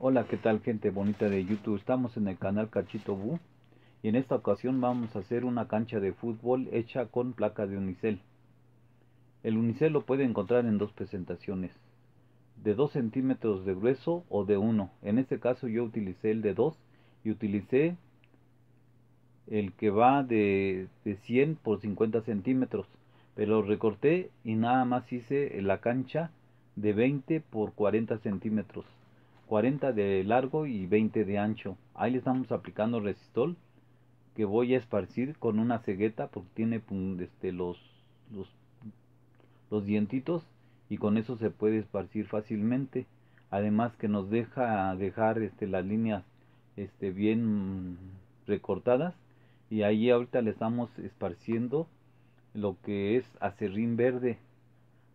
Hola, ¿qué tal gente bonita de YouTube? Estamos en el canal Cachito Bu y en esta ocasión vamos a hacer una cancha de fútbol hecha con placa de unicel. El unicel lo puede encontrar en dos presentaciones, de 2 centímetros de grueso o de 1. En este caso yo utilicé el de 2 y utilicé el que va de, de 100 por 50 centímetros, pero recorté y nada más hice la cancha de 20 por 40 centímetros. 40 de largo y 20 de ancho. Ahí le estamos aplicando resistol que voy a esparcir con una cegueta porque tiene este, los, los, dientitos y con eso se puede esparcir fácilmente. Además que nos deja dejar este, las líneas este, bien recortadas y ahí ahorita le estamos esparciendo lo que es acerrín verde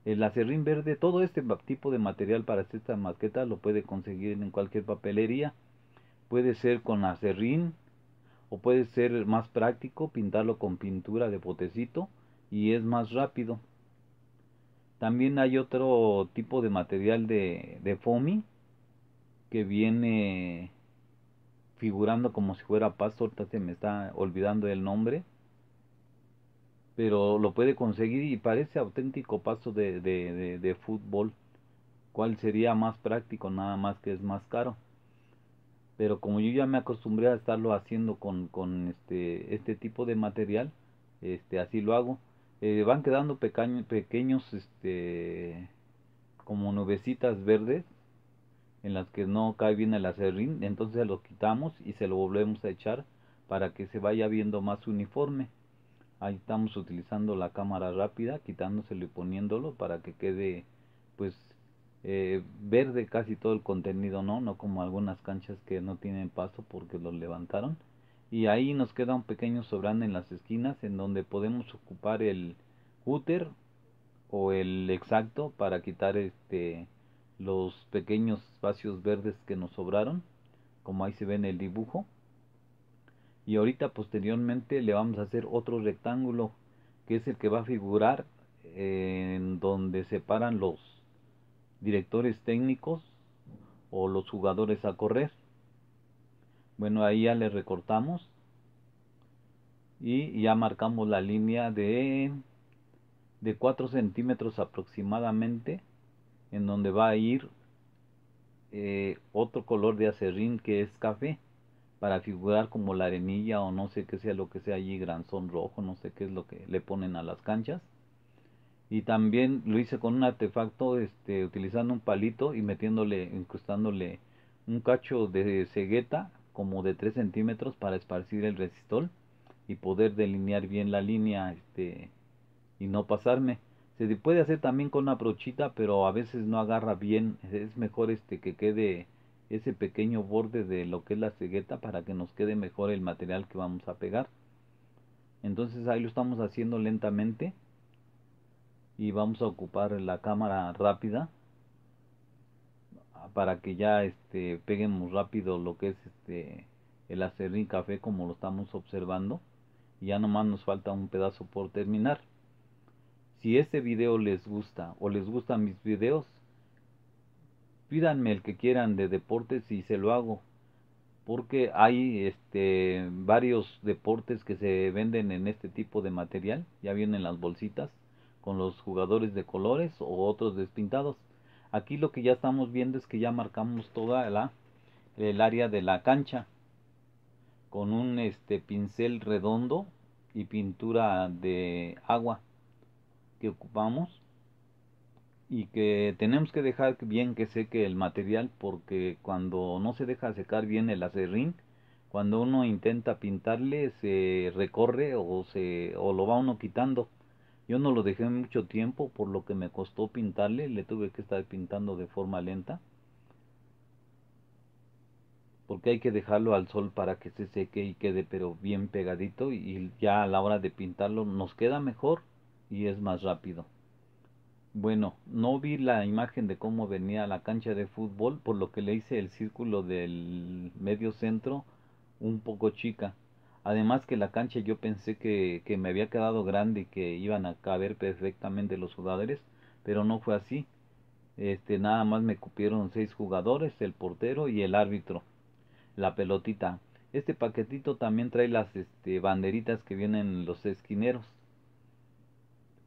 el acerrín verde, todo este tipo de material para hacer esta maqueta lo puede conseguir en cualquier papelería. Puede ser con acerrín o puede ser más práctico pintarlo con pintura de potecito y es más rápido. También hay otro tipo de material de, de foamy que viene figurando como si fuera pasto, ahorita se me está olvidando el nombre pero lo puede conseguir y parece auténtico paso de, de, fútbol. ¿Cuál sería más práctico? Nada más que es más caro pero como yo ya me acostumbré a estarlo haciendo con, con este, este tipo de material, este, así lo hago. Eh, van quedando pequeños, pequeños este, como nubecitas verdes en las que no cae bien el acerrín, entonces lo quitamos y se lo volvemos a echar para que se vaya viendo más uniforme ahí estamos utilizando la cámara rápida quitándoselo y poniéndolo para que quede pues eh, verde casi todo el contenido no no como algunas canchas que no tienen paso porque lo levantaron y ahí nos queda un pequeño sobrante en las esquinas en donde podemos ocupar el cúter o el exacto para quitar este los pequeños espacios verdes que nos sobraron como ahí se ve en el dibujo y ahorita posteriormente le vamos a hacer otro rectángulo que es el que va a figurar eh, en donde separan los directores técnicos o los jugadores a correr bueno ahí ya le recortamos y ya marcamos la línea de de 4 centímetros aproximadamente en donde va a ir eh, otro color de acerrín que es café para figurar como la arenilla o no sé qué sea lo que sea allí, granzón rojo, no sé qué es lo que le ponen a las canchas. Y también lo hice con un artefacto, este, utilizando un palito y metiéndole, incrustándole un cacho de cegueta como de 3 centímetros para esparcir el resistol y poder delinear bien la línea este, y no pasarme. Se puede hacer también con una brochita, pero a veces no agarra bien. Es mejor este que quede ese pequeño borde de lo que es la cegueta para que nos quede mejor el material que vamos a pegar entonces ahí lo estamos haciendo lentamente y vamos a ocupar la cámara rápida para que ya este peguemos rápido lo que es este, el acerrín café como lo estamos observando y ya nomás nos falta un pedazo por terminar si este video les gusta o les gustan mis videos Cuídanme el que quieran de deportes y se lo hago porque hay este varios deportes que se venden en este tipo de material, ya vienen las bolsitas con los jugadores de colores o otros despintados. Aquí lo que ya estamos viendo es que ya marcamos toda la el área de la cancha con un este pincel redondo y pintura de agua que ocupamos y que tenemos que dejar bien que seque el material porque cuando no se deja secar bien el acerrín, cuando uno intenta pintarle se recorre o, se, o lo va uno quitando. Yo no lo dejé mucho tiempo por lo que me costó pintarle, le tuve que estar pintando de forma lenta. Porque hay que dejarlo al sol para que se seque y quede pero bien pegadito y ya a la hora de pintarlo nos queda mejor y es más rápido. Bueno, no vi la imagen de cómo venía la cancha de fútbol, por lo que le hice el círculo del medio centro un poco chica. Además que la cancha yo pensé que, me había quedado grande y que iban a caber perfectamente los jugadores, pero no fue así. Este, nada más me cupieron seis jugadores, el portero y el árbitro. La pelotita. Este paquetito también trae las este, banderitas que vienen los esquineros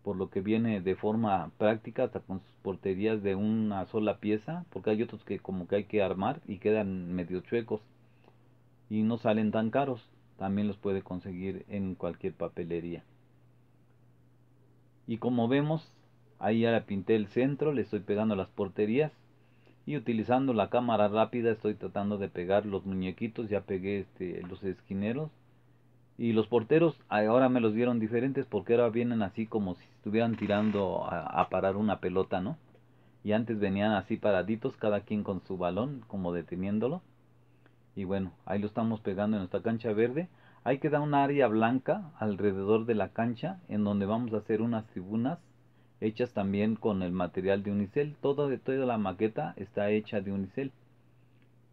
por lo que viene de forma práctica, hasta con sus porterías de una sola pieza, porque hay otros que como que hay que armar y quedan medio chuecos y no salen tan caros. También los puede conseguir en cualquier papelería. Y como vemos, ahí ya pinté el centro, le estoy pegando las porterías y utilizando la cámara rápida estoy tratando de pegar los muñequitos, ya pegué este, los esquineros y los porteros ahora me los vieron diferentes porque ahora vienen así como si estuvieran tirando a, parar una pelota, ¿no? Y antes venían así paraditos, cada quien con su balón, como deteniéndolo. Y bueno, ahí lo estamos pegando en nuestra cancha verde. Hay que dar una área blanca alrededor de la cancha en donde vamos a hacer unas tribunas hechas también con el material de unicel. Toda, toda la maqueta está hecha de unicel.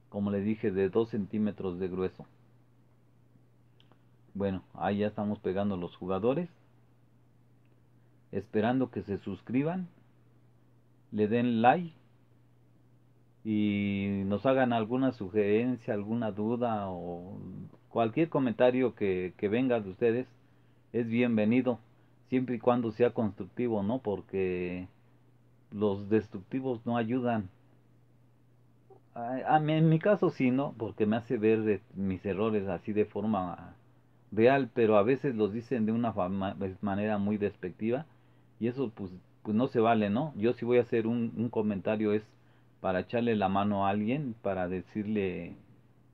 Como le dije, de 2 centímetros de grueso. Bueno, ahí ya estamos pegando los jugadores. Esperando que se suscriban, le den like y nos hagan alguna sugerencia, alguna duda o cualquier comentario que, venga de ustedes es bienvenido, siempre y cuando sea constructivo, ¿no? Porque los destructivos no ayudan. A, en mi caso sí, ¿no? Porque me hace ver mis errores así de forma real, pero a veces los dicen de una pues, manera muy despectiva y eso pues, pues no se vale, ¿no? Yo si voy a hacer un, comentario es para echarle la mano a alguien, para decirle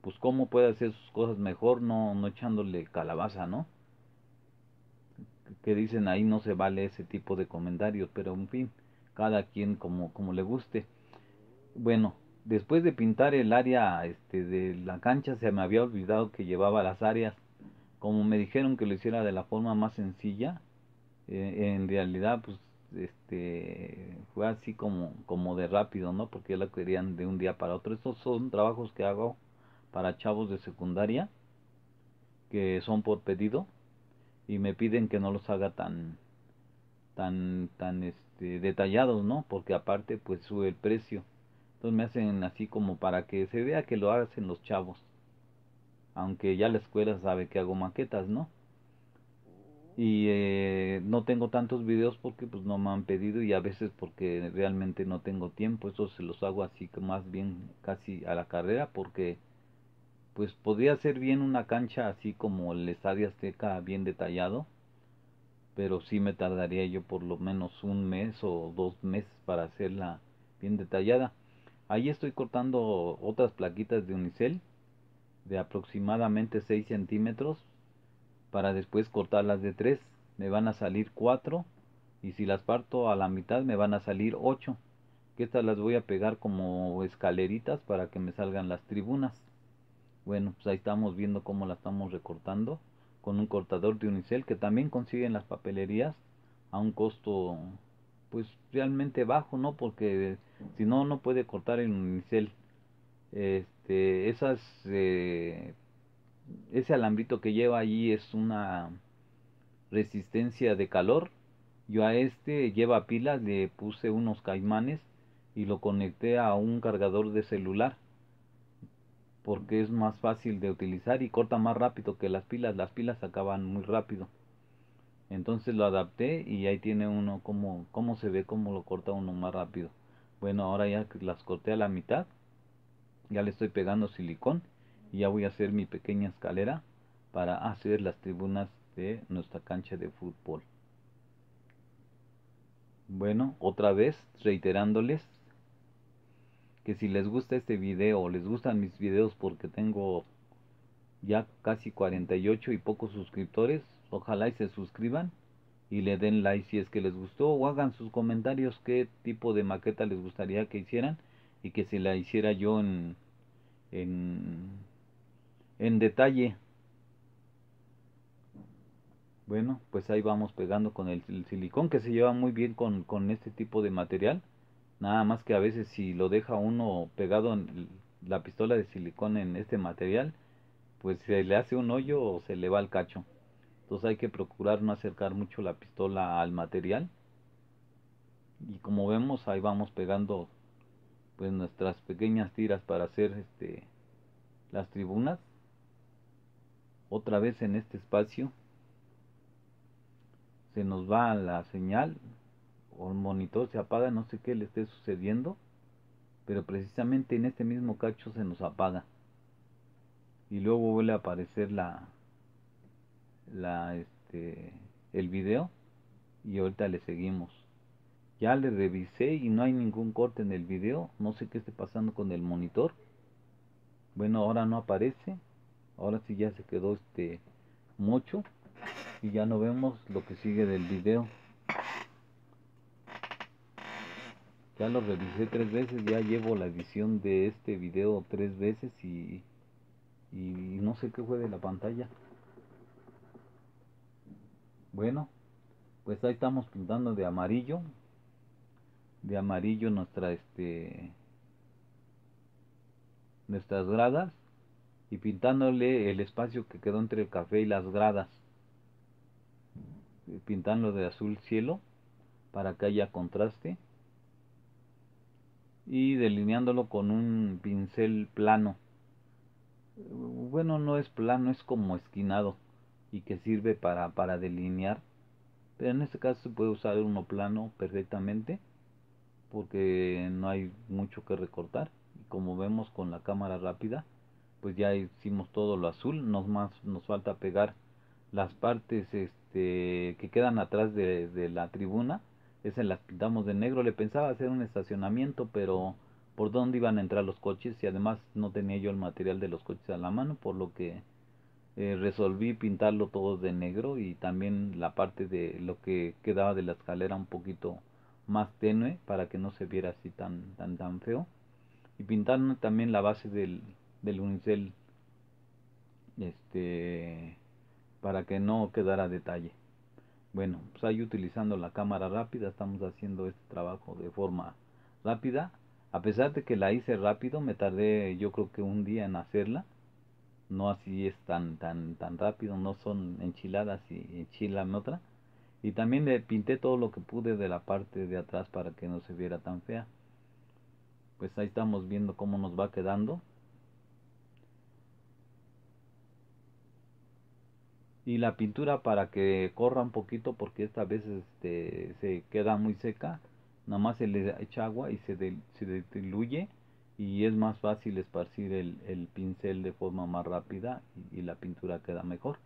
pues cómo puede hacer sus cosas mejor, no, no echándole calabaza, ¿no? Que dicen ahí no se vale ese tipo de comentarios, pero en fin, cada quien como, como le guste. Bueno, después de pintar el área este, de la cancha se me había olvidado que llevaba las áreas como me dijeron que lo hiciera de la forma más sencilla, eh, en realidad pues este fue así como, como de rápido, ¿no? Porque lo querían de un día para otro. Estos son trabajos que hago para chavos de secundaria, que son por pedido, y me piden que no los haga tan tan tan este detallados no porque aparte pues sube el precio entonces me hacen así como para que se vea que lo hacen los chavos aunque ya la escuela sabe que hago maquetas, ¿no? Uh. Y eh, no tengo tantos videos porque pues no me han pedido y a veces porque realmente no tengo tiempo, eso se los hago así que más bien casi a la carrera porque pues podría ser bien una cancha así como el Estadio Azteca bien detallado, pero sí me tardaría yo por lo menos un mes o dos meses para hacerla bien detallada. Ahí estoy cortando otras plaquitas de unicel de aproximadamente 6 centímetros para después cortarlas de 3 me van a salir 4 y si las parto a la mitad me van a salir 8 que estas las voy a pegar como escaleritas para que me salgan las tribunas bueno pues ahí estamos viendo cómo la estamos recortando con un cortador de unicel que también consiguen las papelerías a un costo pues realmente bajo no porque si no no puede cortar el unicel este, esas, eh, ese alambrito que lleva allí es una resistencia de calor. Yo a este lleva pilas, le puse unos caimanes y lo conecté a un cargador de celular porque es más fácil de utilizar y corta más rápido que las pilas. Las pilas acaban muy rápido. Entonces lo adapté y ahí tiene uno como, cómo se ve, cómo lo corta uno más rápido. Bueno, ahora ya las corté a la mitad ya le estoy pegando silicón y ya voy a hacer mi pequeña escalera para hacer las tribunas de nuestra cancha de fútbol bueno otra vez reiterándoles que si les gusta este video les gustan mis videos porque tengo ya casi 48 y pocos suscriptores ojalá y se suscriban y le den like si es que les gustó o hagan sus comentarios qué tipo de maqueta les gustaría que hicieran y que se la hiciera yo en, en, detalle. Bueno, pues ahí vamos pegando con el, silicón que se lleva muy bien con, con, este tipo de material. Nada más que a veces si lo deja uno pegado en la pistola de silicón en este material, pues se le hace un hoyo o se le va el cacho. Entonces hay que procurar no acercar mucho la pistola al material. Y como vemos ahí vamos pegando pues nuestras pequeñas tiras para hacer este las tribunas otra vez en este espacio se nos va la señal o el monitor se apaga no sé qué le esté sucediendo pero precisamente en este mismo cacho se nos apaga y luego vuelve a aparecer la la este, el video y ahorita le seguimos ya le revisé y no hay ningún corte en el video. No sé qué esté pasando con el monitor. Bueno, ahora no aparece. Ahora sí ya se quedó este mocho Y ya no vemos lo que sigue del video. Ya lo revisé tres veces. Ya llevo la edición de este video tres veces y, y no sé qué fue de la pantalla. Bueno, pues ahí estamos pintando de amarillo de amarillo nuestra este nuestras gradas y pintándole el espacio que quedó entre el café y las gradas pintando de azul cielo para que haya contraste y delineándolo con un pincel plano bueno no es plano es como esquinado y que sirve para, para delinear pero en este caso se puede usar uno plano perfectamente porque no hay mucho que recortar Y como vemos con la cámara rápida pues ya hicimos todo lo azul nos más nos falta pegar las partes este que quedan atrás de, la tribuna esas las pintamos de negro le pensaba hacer un estacionamiento pero por dónde iban a entrar los coches y además no tenía yo el material de los coches a la mano por lo que eh, resolví pintarlo todo de negro y también la parte de lo que quedaba de la escalera un poquito más tenue para que no se viera así tan tan tan feo y pintaron también la base del, del unicel este para que no quedara detalle bueno pues ahí utilizando la cámara rápida estamos haciendo este trabajo de forma rápida a pesar de que la hice rápido me tardé yo creo que un día en hacerla no así es tan tan tan rápido no son enchiladas y enchilan otra y también le pinté todo lo que pude de la parte de atrás para que no se viera tan fea. Pues ahí estamos viendo cómo nos va quedando. Y la pintura para que corra un poquito porque esta vez este, se queda muy seca. Nada más se le echa agua y se, diluye y es más fácil esparcir el, pincel de forma más rápida y la pintura queda mejor.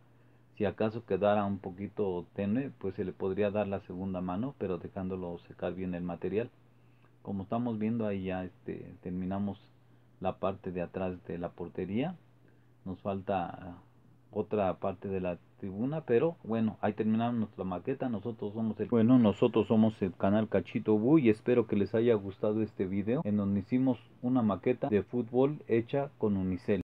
Si acaso quedara un poquito tenue, pues se le podría dar la segunda mano, pero dejándolo secar bien el material. Como estamos viendo ahí ya este, terminamos la parte de atrás de la portería. Nos falta otra parte de la tribuna, pero bueno, ahí terminamos nuestra maqueta. Nosotros somos bueno, nosotros somos el canal Cachito Bu y espero que les haya gustado este video en donde hicimos una maqueta de fútbol hecha con unicel.